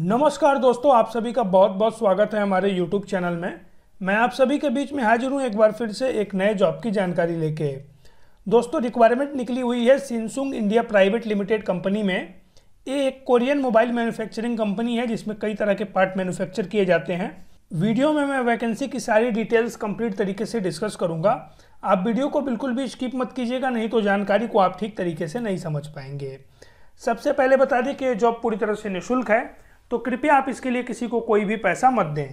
नमस्कार दोस्तों आप सभी का बहुत बहुत स्वागत है हमारे YouTube चैनल में मैं आप सभी के बीच में हाजिर हूँ एक बार फिर से एक नए जॉब की जानकारी लेके दोस्तों रिक्वायरमेंट निकली हुई है Samsung India private limited company में ये एक कोरियन मोबाइल मैन्युफैक्चरिंग कंपनी है जिसमें कई तरह के पार्ट मैन्युफैक्चर किए जाते हैं वीडियो में मैं वैकेंसी की सारी डिटेल्स कंप्लीट तरीके से डिस्कस करूंगा आप वीडियो को बिल्कुल भी स्किप मत कीजिएगा नहीं तो जानकारी को आप ठीक तरीके से नहीं समझ पाएंगे सबसे पहले बता दें कि ये जॉब पूरी तरह से निःशुल्क है तो कृपया आप इसके लिए किसी को कोई भी पैसा मत दें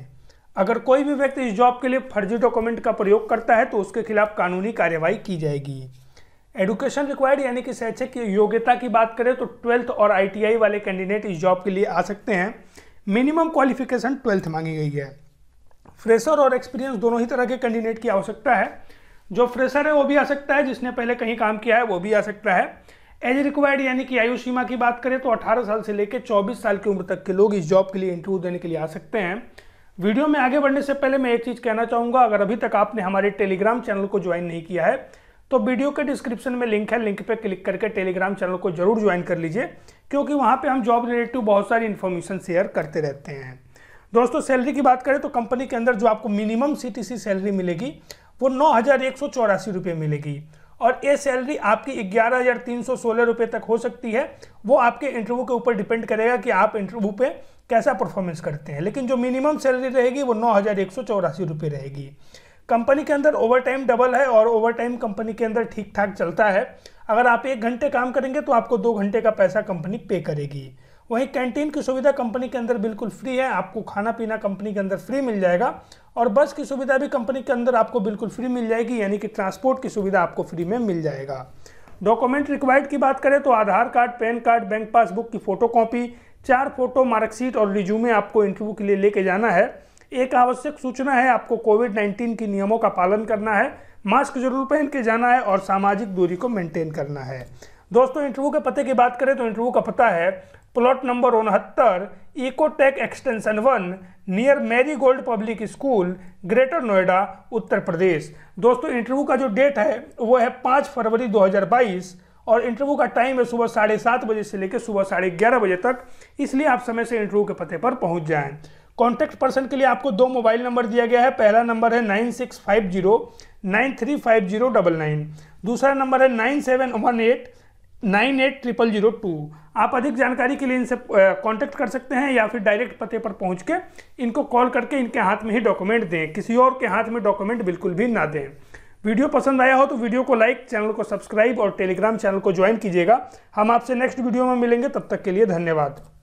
अगर कोई भी व्यक्ति इस जॉब के लिए फर्जी डॉक्यूमेंट का प्रयोग करता है तो उसके खिलाफ कानूनी कार्यवाही की जाएगी एडुकेशन रिक्वायर्ड यानी कि शैक्षिक योग्यता की बात करें तो ट्वेल्थ और आईटीआई वाले कैंडिडेट इस जॉब के लिए आ सकते हैं मिनिमम क्वालिफिकेशन ट्वेल्थ मांगी गई है फ्रेशर और एक्सपीरियंस दोनों ही तरह के कैंडिडेट की आवश्यकता है जो फ्रेशर है वो भी आ सकता है जिसने पहले कहीं काम किया है वो भी आ सकता है एज रिक्वायर्ड यानी कि आयु सीमा की बात करें तो 18 साल से लेकर 24 साल की उम्र तक के लोग इस जॉब के लिए इंटरव्यू देने के लिए आ सकते हैं वीडियो में आगे बढ़ने से पहले मैं एक चीज़ कहना चाहूँगा अगर अभी तक आपने हमारे टेलीग्राम चैनल को ज्वाइन नहीं किया है तो वीडियो के डिस्क्रिप्शन में लिंक है लिंक पर क्लिक करके टेलीग्राम चैनल को जरूर ज्वाइन कर लीजिए क्योंकि वहाँ पर हम जॉब रिलेटिव बहुत सारी इन्फॉर्मेशन शेयर करते रहते हैं दोस्तों सैलरी की बात करें तो कंपनी के अंदर जो आपको मिनिमम सी सैलरी मिलेगी वो नौ हज़ार एक सौ चौरासी रुपये मिलेगी और ये सैलरी आपकी ग्यारह हज़ार तीन सौ सोलह रुपये तक हो सकती है वो आपके इंटरव्यू के ऊपर डिपेंड करेगा कि आप इंटरव्यू पे कैसा परफॉर्मेंस करते हैं लेकिन जो मिनिमम सैलरी रहेगी वो नौ हज़ार एक सौ चौरासी रुपये रहेगी कंपनी के अंदर ओवर टाइम डबल है और ओवर टाइम कंपनी के अंदर ठीक ठाक चलता है अगर आप एक घंटे काम करेंगे तो आपको दो घंटे का पैसा कंपनी पे करेगी वहीं कैंटीन की सुविधा कंपनी के अंदर बिल्कुल फ्री है आपको खाना पीना कंपनी के अंदर फ्री मिल जाएगा और बस की सुविधा भी कंपनी के अंदर आपको बिल्कुल फ्री मिल जाएगी यानी कि ट्रांसपोर्ट की सुविधा आपको फ्री में मिल जाएगा डॉक्यूमेंट रिक्वायर्ड की बात करें तो Aadhaar card PAN card bank passbook की कॉपी चार फोटो मार्कशीट और रिज्यूमे आपको इंटरव्यू के लिए लेके जाना है एक आवश्यक सूचना है आपको कोविड 19 के नियमों का पालन करना है मास्क जरूर पहन के जाना है और सामाजिक दूरी को मेंटेन करना है दोस्तों इंटरव्यू के पते की बात करें तो इंटरव्यू का पता है प्लॉट नंबर उनहत्तर Ecotech extension one near Marigold public school Greater Noida Uttar Pradesh दोस्तों इंटरव्यू का जो डेट है वो है पाँच फरवरी 2022 और इंटरव्यू का टाइम है सुबह साढ़े सात बजे से लेकर सुबह साढ़े ग्यारह बजे तक इसलिए आप समय से इंटरव्यू के पते पर पहुंच जाएं कॉन्टैक्ट पर्सन के लिए आपको दो मोबाइल नंबर दिया गया है पहला नंबर है nine six five zero nine three five zero double nine दूसरा नंबर है nine seven one eight nine eight triple zero two आप अधिक जानकारी के लिए इनसे कांटेक्ट कर सकते हैं या फिर डायरेक्ट पते पर पहुंच के इनको कॉल करके इनके हाथ में ही डॉक्यूमेंट दें किसी और के हाथ में डॉक्यूमेंट बिल्कुल भी ना दें वीडियो पसंद आया हो तो वीडियो को लाइक चैनल को सब्सक्राइब और टेलीग्राम चैनल को ज्वाइन कीजिएगा हम आपसे नेक्स्ट वीडियो में मिलेंगे तब तक के लिए धन्यवाद